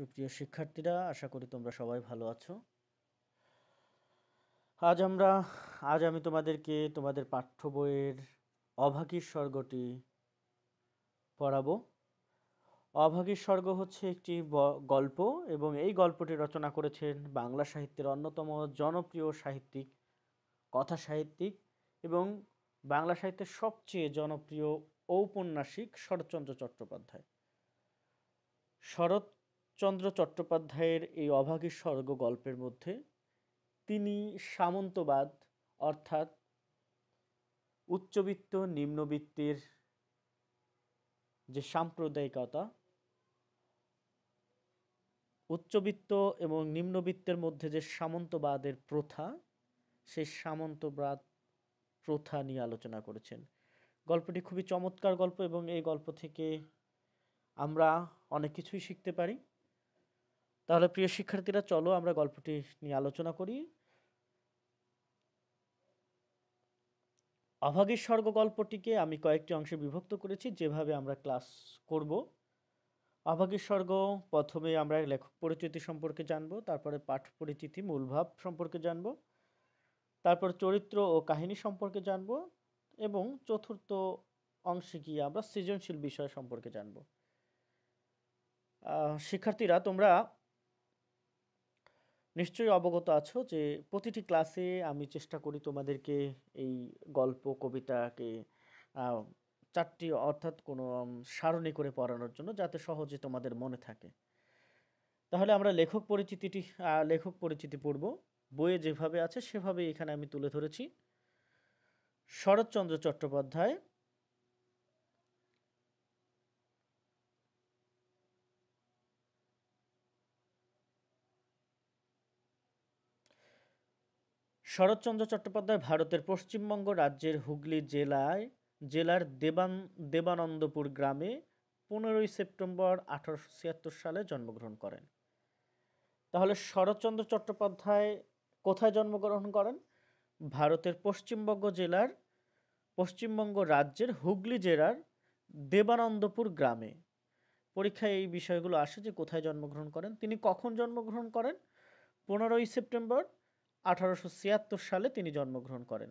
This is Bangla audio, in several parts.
সুপ্রিয় শিক্ষার্থীরা আশা করি তোমরা সবাই ভালো আছো আজ আমরা আজ আমি তোমাদেরকে তোমাদের পাঠ্য বইয়ের অভাগীর স্বর্গটি পড়াবো অভাগীর স্বর্গ হচ্ছে একটি গল্প এবং এই গল্পটি রচনা করেছেন বাংলা সাহিত্যের অন্যতম জনপ্রিয় সাহিত্যিক কথা সাহিত্যিক এবং বাংলা সাহিত্যের সবচেয়ে জনপ্রিয় ঔপন্যাসিক শরৎচন্দ্র চট্টোপাধ্যায় শরৎ চন্দ্র চট্টোপাধ্যায়ের এই অভাগী স্বর্গ গল্পের মধ্যে তিনি সামন্তবাদ অর্থাৎ উচ্চবিত্ত নিম্নবিত্তের যে সাম্প্রদায়িকতা উচ্চবিত্ত এবং নিম্নবিত্তের মধ্যে যে সামন্তবাদের প্রথা সেই সামন্তবাদ প্রথা নিয়ে আলোচনা করেছেন গল্পটি খুবই চমৎকার গল্প এবং এই গল্প থেকে আমরা অনেক কিছুই শিখতে পারি তাহলে প্রিয় শিক্ষার্থীরা চলো আমরা গল্পটি নিয়ে আলোচনা করি অভাগীর স্বর্গ গল্পটিকে আমি কয়েকটি অংশে বিভক্ত করেছি যেভাবে আমরা ক্লাস করব অভাগীর স্বর্গ প্রথমে আমরা লেখক পরিচিতি সম্পর্কে জানব তারপরে পাঠ পরিচিতি মূলভাব সম্পর্কে জানব তারপর চরিত্র ও কাহিনী সম্পর্কে জানব এবং চতুর্থ অংশে গিয়ে আমরা সৃজনশীল বিষয় সম্পর্কে জানব শিক্ষার্থীরা তোমরা নিশ্চয়ই অবগত আছো যে প্রতিটি ক্লাসে আমি চেষ্টা করি তোমাদেরকে এই গল্প কবিতাকে চারটি অর্থাৎ কোনো সারণী করে পড়ানোর জন্য যাতে সহজে তোমাদের মনে থাকে তাহলে আমরা লেখক পরিচিতিটি লেখক পরিচিতি পড়ব বইয়ে যেভাবে আছে সেভাবে এখানে আমি তুলে ধরেছি শরৎচন্দ্র চট্টোপাধ্যায় শরৎচন্দ্র চট্টোপাধ্যায় ভারতের পশ্চিমবঙ্গ রাজ্যের হুগলি জেলায় জেলার দেবান দেবানন্দপুর গ্রামে পনেরোই সেপ্টেম্বর আঠারোশো ছিয়াত্তর সালে জন্মগ্রহণ করেন তাহলে শরৎচন্দ্র চট্টোপাধ্যায় কোথায় জন্মগ্রহণ করেন ভারতের পশ্চিমবঙ্গ জেলার পশ্চিমবঙ্গ রাজ্যের হুগলি জেলার দেবানন্দপুর গ্রামে পরীক্ষায় এই বিষয়গুলো আসে যে কোথায় জন্মগ্রহণ করেন তিনি কখন জন্মগ্রহণ করেন পনেরোই সেপ্টেম্বর আঠারোশো সালে তিনি জন্মগ্রহণ করেন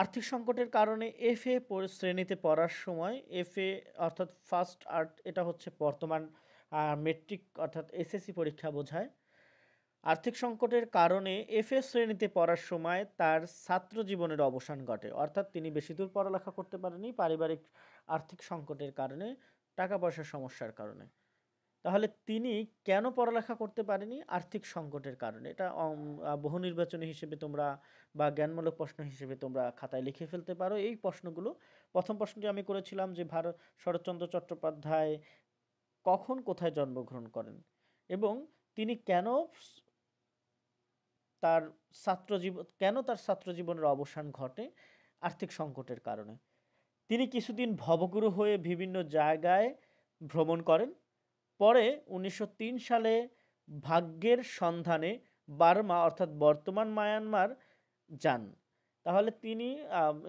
আর্থিক সংকটের কারণে এফ এ শ্রেণীতে পড়ার সময় এফ এ অর্থাৎ ফার্স্ট আর্ট এটা হচ্ছে বর্তমান মেট্রিক অর্থাৎ এসএসসি পরীক্ষা বোঝায় আর্থিক সংকটের কারণে এফ এ শ্রেণীতে পড়ার সময় তার ছাত্র জীবনের অবসান ঘটে অর্থাৎ তিনি বেশি দূর পড়ালেখা করতে পারেনি পারিবারিক আর্থিক সংকটের কারণে টাকা পয়সার সমস্যার কারণে তাহলে তিনি কেন পড়ালেখা করতে পারেনি আর্থিক সংকটের কারণে এটা বহু নির্বাচনী হিসেবে তোমরা বা জ্ঞানমূলক প্রশ্ন হিসেবে তোমরা খাতায় লিখে ফেলতে পারো এই প্রশ্নগুলো প্রথম প্রশ্নটি আমি করেছিলাম যে ভারত শরৎচন্দ্র চট্টোপাধ্যায় কখন কোথায় জন্মগ্রহণ করেন এবং তিনি কেন তার ছাত্র কেন তার ছাত্র জীবনের অবসান ঘটে আর্থিক সংকটের কারণে তিনি কিছুদিন ভবগুরু হয়ে বিভিন্ন জায়গায় ভ্রমণ করেন পরে উনিশশো সালে ভাগ্যের সন্ধানে বার্মা অর্থাৎ বর্তমান মায়ানমার যান তাহলে তিনি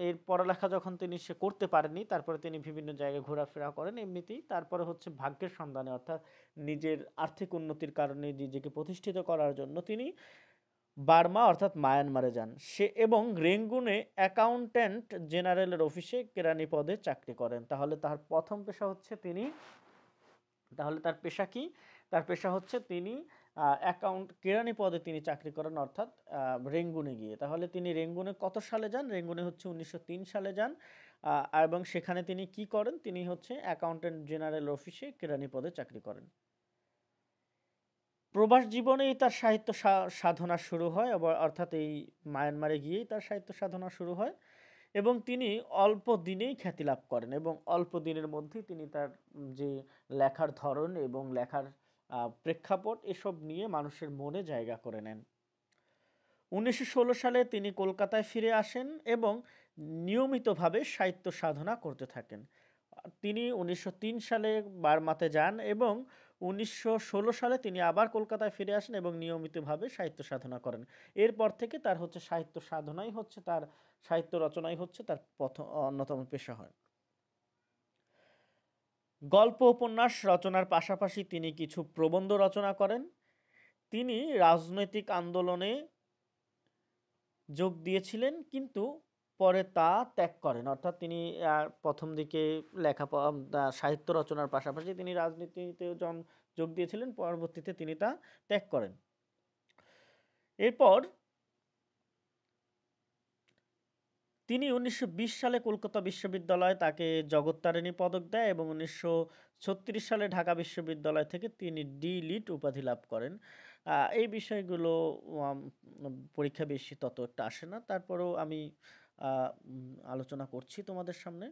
এর পড়ালেখা যখন তিনি সে করতে পারেনি তারপরে তিনি বিভিন্ন জায়গায় ঘোরাফেরা করেন এমনিতেই তারপরে হচ্ছে ভাগ্যের সন্ধানে অর্থাৎ নিজের আর্থিক উন্নতির কারণে নিজেকে প্রতিষ্ঠিত করার জন্য তিনি বার্মা অর্থাৎ মায়ানমারে যান সে এবং রেঙ্গুনে অ্যাকাউন্ট্যান্ট জেনারেলের অফিসে কেরানি পদে চাকরি করেন তাহলে তার প্রথম পেশা হচ্ছে তিনি তাহলে তার পেশা কি তার পেশা হচ্ছে তিনি অ্যাকাউন্ট কেরানি পদে তিনি চাকরি করেন অর্থাৎ রেঙ্গুনে গিয়ে তাহলে তিনি রেঙ্গুনে কত সালে যান রেঙ্গুনে হচ্ছে উনিশশো সালে যান এবং সেখানে তিনি কি করেন তিনি হচ্ছে অ্যাকাউন্টেন্ট জেনারেল অফিসে কেরানি পদে চাকরি করেন প্রবাস জীবনেই তার সাহিত্য সাধনা শুরু হয় অর্থাৎ এই মায়ানমারে গিয়েই তার সাহিত্য সাধনা শুরু হয় এবং তিনি অল্প দিনেই খ্যাতি লাভ করেন এবং অল্প দিনের মধ্যেই তিনি তার যে লেখার ধরন এবং লেখার প্রেক্ষাপট এসব নিয়ে মানুষের মনে জায়গা করে নেন উনিশশো সালে তিনি কলকাতায় ফিরে আসেন এবং নিয়মিতভাবে সাহিত্য সাধনা করতে থাকেন তিনি উনিশশো সালে বারমাতে যান এবং উনিশশো সালে তিনি আবার কলকাতায় ফিরে আসেন এবং নিয়মিতভাবে সাহিত্য সাধনা করেন এরপর থেকে তার হচ্ছে সাহিত্য সাধনাই হচ্ছে তার সাহিত্য রচনাই হচ্ছে তার প্রথম অন্যতম পেশা হয় গল্প উপন্যাস রচনার পাশাপাশি তিনি কিছু প্রবন্ধ রচনা করেন তিনি রাজনৈতিক আন্দোলনে যোগ দিয়েছিলেন কিন্তু পরে তা ত্যাগ করেন অর্থাৎ তিনি প্রথম দিকে লেখা সাহিত্য রচনার পাশাপাশি তিনি রাজনীতিতেও যোগ দিয়েছিলেন পরবর্তীতে তিনি তা ত্যাগ করেন এরপর তিনি উনিশশো সালে কলকাতা বিশ্ববিদ্যালয় তাকে জগত্তারিণী পদক দেয় এবং উনিশশো সালে ঢাকা বিশ্ববিদ্যালয় থেকে তিনি ডি লিট উপাধি লাভ করেন এই বিষয়গুলো পরীক্ষা বেশি তত একটা আসে না তারপরেও আমি আলোচনা করছি তোমাদের সামনে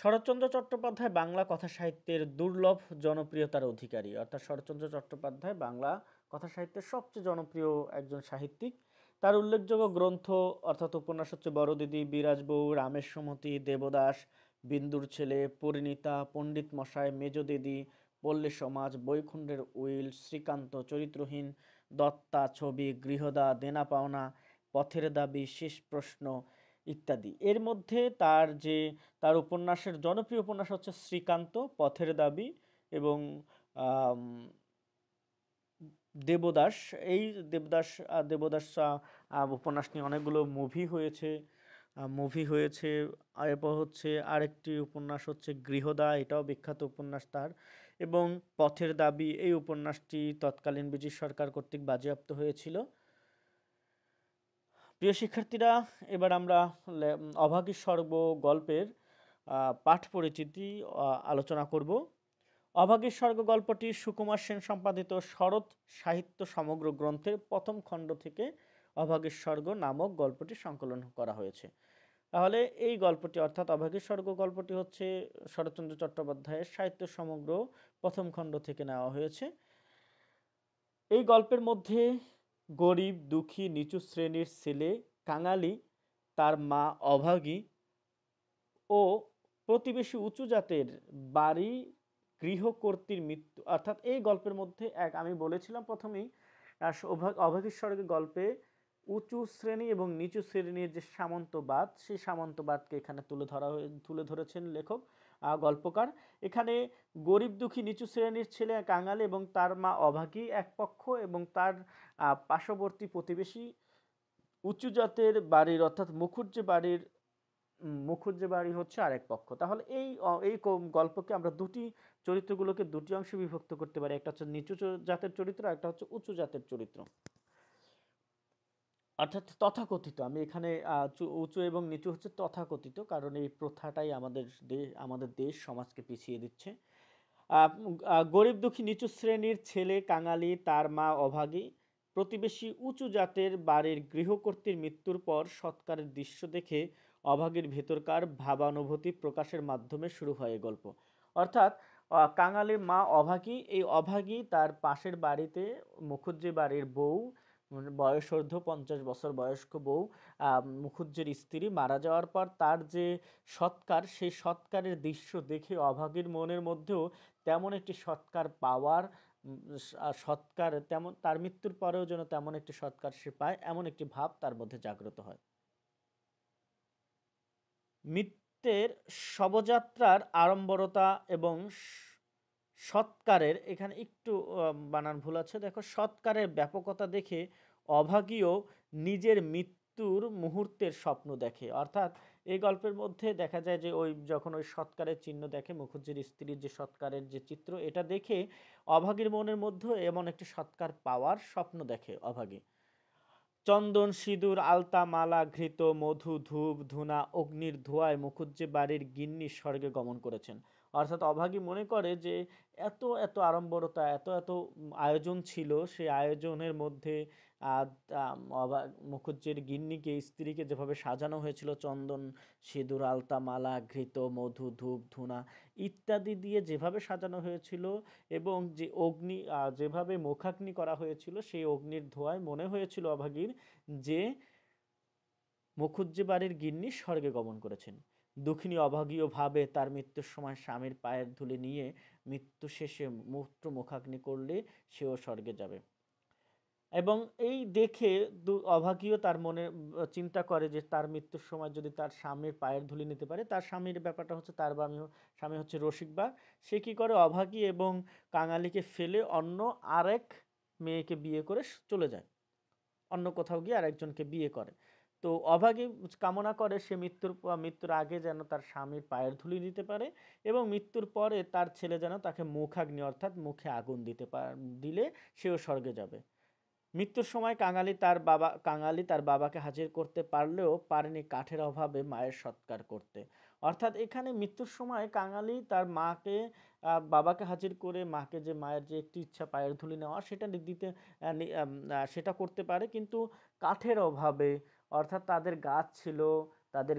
শরৎচন্দ্র চট্টোপাধ্যায় বাংলা কথা সাহিত্যের দুর্লভ জনপ্রিয়তার অধিকারী অর্থাৎ শরৎচন্দ্র চট্টোপাধ্যায় বাংলা কথা সাহিত্যের সবচেয়ে জনপ্রিয় একজন সাহিত্যিক তার উল্লেখযোগ্য গ্রন্থ অর্থাৎ উপন্যাস হচ্ছে বড় দিদি বিরাজবউ রামের সমতি দেবদাস বিন্দুর ছেলে পরিণীতা পণ্ডিত মশায় মেজ দিদি পল্লী সমাজ বৈকুণ্ঠের উইল শ্রীকান্ত চরিত্রহীন দত্তা ছবি গৃহদা দেনা পাওনা পথের দাবি শেষ প্রশ্ন ইত্যাদি এর মধ্যে তার যে তার উপন্যাসের জনপ্রিয় উপন্যাস হচ্ছে শ্রীকান্ত পথের দাবি এবং দেবদাস এই দেবদাস দেবদাস উপন্যাস নিয়ে অনেকগুলো মুভি হয়েছে মুভি হয়েছে এরপর হচ্ছে আরেকটি উপন্যাস হচ্ছে গৃহদা এটাও বিখ্যাত উপন্যাস তার এবং পথের দাবি এই উপন্যাসটি তৎকালীন ব্রিটিশ সরকার কর্তৃক বাজেয়াপ্ত হয়েছিল প্রিয় শিক্ষার্থীরা এবার আমরা অভাগী সর্ব গল্পের পাঠ পরিচিতি আলোচনা করব অভাগী স্বর্গ গল্পটি সুকুমার সেন সম্পাদিত শরৎ সাহিত্য সমগ্র গ্রন্থের প্রথম খণ্ড থেকে অভাগী স্বর্গ নামক গল্পটি সংকলন করা হয়েছে তাহলে এই গল্পটি অর্থাৎ অভাগী স্বর্গ গল্পটি হচ্ছে শরৎচন্দ্র চট্টোপাধ্যায়ের সাহিত্য সমগ্র প্রথম খণ্ড থেকে নেওয়া হয়েছে এই গল্পের মধ্যে গরিব দুঃখী নিচু শ্রেণীর ছেলে কাঙালি তার মা অভাগী ও প্রতিবেশী উঁচু জাতের বাড়ি গৃহকর্ত্রীর মৃত্যু অর্থাৎ এই গল্পের মধ্যে এক আমি বলেছিলাম প্রথমেই অভাগী স্বর্গে গল্পে উঁচু শ্রেণী এবং নিচু শ্রেণীর যে সামন্তবাদ সেই সামন্তবাদকে এখানে তুলে ধরা তুলে ধরেছেন লেখক গল্পকার এখানে গরিব দুঃখী নিচু শ্রেণীর ছেলে কাঙালি এবং তার মা অভাগী এক পক্ষ এবং তার পার্শ্ববর্তী প্রতিবেশী উঁচু জাতের বাড়ির অর্থাৎ মুখুজ্জে বাড়ির মুখুজ্জে বাড়ি হচ্ছে আরেক পক্ষ তাহলে এই এই গল্পকে আমরা দুটি চরিত্রগুলোকে দুটি অংশে বিভক্ত করতে পারি একটা হচ্ছে নিচু জাতের চরিত্র আর একটা হচ্ছে উঁচু জাতের চরিত্র অর্থাৎ তথাকথিত আমি এখানে উঁচু এবং নিচু হচ্ছে তথাকথিত কারণ এই প্রথাটাই আমাদের আমাদের দেশ সমাজকে পিছিয়ে দিচ্ছে গরিব দুঃখী নিচু শ্রেণীর ছেলে কাঙালি তার মা অভাগী প্রতিবেশী উঁচু জাতের বাড়ির গৃহকর্ত্রীর মৃত্যুর পর সৎকারের দৃশ্য দেখে অভাগীর ভেতরকার ভাবানুভূতি প্রকাশের মাধ্যমে শুরু হয় এই গল্প অর্থাৎ কাঙালির মা অভাগী এই অভাগী তার পাশের বাড়িতে মুখুজ্জি বাড়ির বউ মানে বয়সর্ধ পঞ্চাশ বছর বয়স্ক বউ মুখুজ্জের স্ত্রী মারা যাওয়ার পর তার যে সৎকার সেই সৎকারের দৃশ্য দেখে অভাগীর মনের মধ্যেও তেমন একটি সৎকার পাওয়ার সৎকার তেমন তার মৃত্যুর পরেও যেন তেমন একটি সৎকার সে পায় এমন একটি ভাব তার মধ্যে জাগ্রত হয় মৃত্যের শবযাত্রার আড়ম্বরতা এবং সৎকারের এখানে একটু বানান ভুল আছে দেখো সৎকারের ব্যাপকতা দেখে অভাগীয় নিজের মৃত্যুর মুহূর্তের স্বপ্ন দেখে অর্থাৎ এই গল্পের মধ্যে দেখা যায় যে ওই যখন ওই সৎকারের চিহ্ন দেখে মুখুজ্জির স্ত্রীর যে সৎকারের যে চিত্র এটা দেখে অভাগীর মনের মধ্যে এমন একটি সৎকার পাওয়ার স্বপ্ন দেখে অভাগী চন্দন সিঁদুর আলতা মালা ঘৃত মধু ধূপ ধুনা অগ্নির ধোয়ায় মুখুজ্জি বাড়ির গিন্নি স্বর্গে গমন করেছেন অর্থাৎ অভাগী মনে করে যে এত এত আড়ম্বরতা এত এত আয়োজন ছিল সেই আয়োজনের মধ্যে মুখুজ্জের গিন্নিকে স্ত্রীকে যেভাবে সাজানো হয়েছিল চন্দন সিঁদুর আলতা মালা ঘৃত মধু ধূপ ধুনা ইত্যাদি দিয়ে যেভাবে সাজানো হয়েছিল এবং যে অগ্নি যেভাবে মুখাগ্নি করা হয়েছিল সেই অগ্নির ধোঁয়ায় মনে হয়েছিল অভাগীর যে মুখুজ্জে বাড়ির গিন্নি স্বর্গে গমন করেছেন দুঃখিনী অভাগীয়ভাবে তার মৃত্যুর সময় স্বামীর পায়ের ধুলে নিয়ে মৃত্যু শেষে মূত্র মুখাগ্নি করলে সেও স্বর্গে যাবে এবং এই দেখে অভাগীয় তার মনে চিন্তা করে যে তার মৃত্যুর সময় যদি তার স্বামীর পায়ের ধুলি নিতে পারে তার স্বামীর ব্যাপারটা হচ্ছে তার বা স্বামী হচ্ছে রসিকবা সে কি করে অভাগী এবং কাঙালিকে ফেলে অন্য আরেক মেয়েকে বিয়ে করে চলে যায় অন্য কোথাও গিয়ে আরেকজনকে বিয়ে করে তো অভাগী কামনা করে সে মৃত্যুর মৃত্যুর আগে যেন তার স্বামীর পায়ের ধুলি দিতে পারে এবং মৃত্যুর পরে তার ছেলে যেন তাকে মুখাগ্নি অর্থাৎ মুখে আগুন দিতে দিলে সেও স্বর্গে যাবে মৃত্যুর সময় কাঙালি তার বাবা কাঙালি তার বাবাকে হাজির করতে পারলেও পারেনি কাঠের অভাবে মায়ের সৎকার করতে অর্থাৎ এখানে মৃত্যুর সময় কাঙালি তার মাকে বাবাকে হাজির করে মাকে যে মায়ের যে একটি ইচ্ছা পায়ের ধুলি নেওয়া সেটা দিতে সেটা করতে পারে কিন্তু কাঠের অভাবে অর্থাৎ তাদের গাছ ছিল তাদের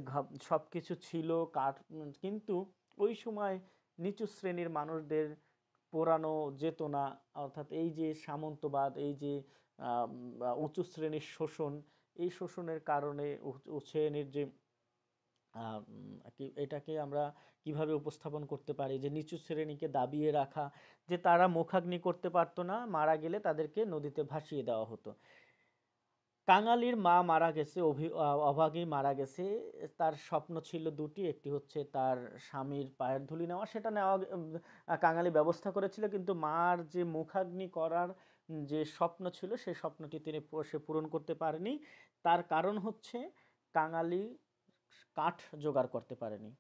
সব কিছু ছিল কাঠ কিন্তু ওই সময় নিচু শ্রেণীর মানুষদের পোড়ানো যেত না অর্থাৎ এই যে সামন্তবাদ এই যে উঁচু শ্রেণীর শোষণ এই শোষণের কারণে শ্রেণীর যে এটাকে আমরা কিভাবে উপস্থাপন করতে পারি যে নিচু শ্রেণীকে দাবিয়ে রাখা যে তারা মুখাগ্নি করতে পারতো না মারা গেলে তাদেরকে নদীতে ভাসিয়ে দেওয়া হতো কাঙালির মা মারা গেছে অভি অভাগী মারা গেছে তার স্বপ্ন ছিল দুটি একটি হচ্ছে তার স্বামীর পায়ের ধুলি নেওয়া সেটা নেওয়া কাঙালি ব্যবস্থা করেছিল কিন্তু মার যে মুখাগ্নি করার যে স্বপ্ন ছিল সেই স্বপ্নটি তিনি সে পূরণ করতে পারেনি তার কারণ হচ্ছে কাঙালি কাঠ জোগাড় করতে পারেনি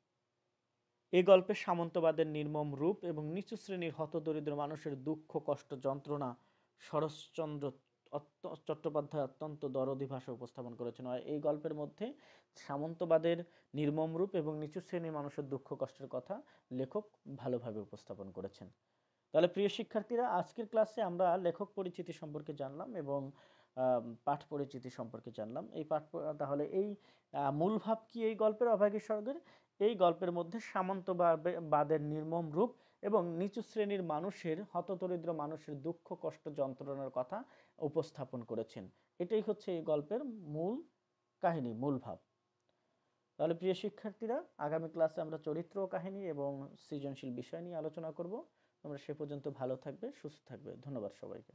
এ গল্পে সামন্তবাদের নির্মম রূপ এবং নিচু শ্রেণীর হতদরিদ্র মানুষের দুঃখ কষ্ট যন্ত্রণা শরৎচন্দ্র চট্টোপাধ্যায় অত্যন্ত দরদি ভাষা উপস্থাপন করেছেন এই গল্পের মধ্যে সামন্তবাদের নির্মম রূপ এবং নিচু শ্রেণীর মানুষের দুঃখ কষ্টের কথা লেখক ভালোভাবে উপস্থাপন করেছেন তাহলে প্রিয় শিক্ষার্থীরা আজকের ক্লাসে আমরা লেখক পরিচিতি সম্পর্কে জানলাম এবং পাঠ পরিচিতি সম্পর্কে জানলাম এই পাঠ তাহলে এই মূল ভাব কি এই গল্পের অভাগী স্বর্গের এই গল্পের মধ্যে সামন্তবাদের নির্মম রূপ এবং নিচু শ্রেণীর মানুষের হতদরিদ্র মানুষের দুঃখ কষ্ট যন্ত্রণার কথা উপস্থাপন করেছেন এটাই হচ্ছে এই গল্পের মূল কাহিনী মূল ভাব তাহলে প্রিয় শিক্ষার্থীরা আগামী ক্লাসে আমরা চরিত্র কাহিনী এবং সৃজনশীল বিষয় নিয়ে আলোচনা করব তোমরা সে পর্যন্ত ভালো থাকবে সুস্থ থাকবে ধন্যবাদ সবাইকে